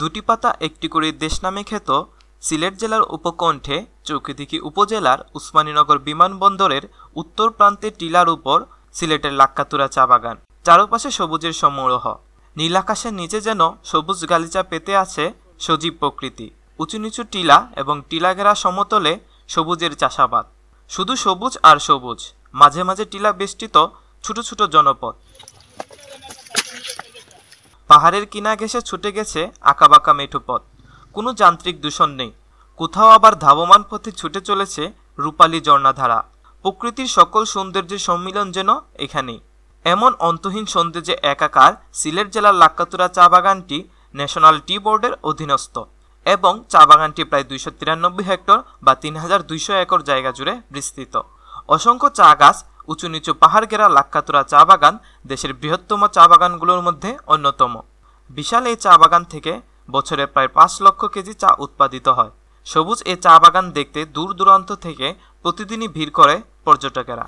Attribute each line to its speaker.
Speaker 1: দুটি পাতা একটি করে দেশ নামে খ্যাত সিলেট জেলার উপকণ্ঠে চৌকিদিকি উপজেলার উসমানীনগর বিমানবন্দরের উত্তর প্রান্তে টিলার উপর সিলেটের লাক্কাতুরা চা বাগান চারপাশে সবুজের সমূহ নীল আকাশের নিচে যেন সবুজ গালিচা পেতে আছে সজীব প্রকৃতি উঁচু নিচু টিলা এবং টিলা ঘেরা সমতলে সবুজের চাষাবাদ শুধু সবুজ আর সবুজ মাঝে মাঝে টিলা বেষ্টিত ছোট ছোট জনপদ পাহাড়ের কিনা ঘেসে ছুটে গেছে আঁকাবাঁকা মেঠো পথ কোনো যান্ত্রিক দূষণ নেই কোথাও আবার ধাবমান পথে ছুটে চলেছে রূপালী ঝর্ণাধারা প্রকৃতির সকল সৌন্দর্যের সম্মিলন যেন এখানেই এমন অন্তহীন সৌন্দর্যে একাকার সিলেট জেলার লাক্কাতুরা চা বাগানটি ন্যাশনাল টি বোর্ডের অধীনস্থ এবং চা বাগানটি প্রায় দুইশো তিরানব্বই হেক্টর বা তিন হাজার দুইশো একর জায়গা জুড়ে বিস্তৃত অসংখ্য চা গাছ উঁচু নিচু পাহাড় ঘেরা লাক্কাতুরা চা বাগান দেশের বৃহত্তম চা বাগানগুলোর মধ্যে অন্যতম বিশাল এই চা বাগান থেকে বছরে প্রায় পাঁচ লক্ষ কেজি চা উৎপাদিত হয় সবুজ এ চা বাগান দেখতে দূর দূরান্ত থেকে প্রতিদিনই ভিড় করে পর্যটকেরা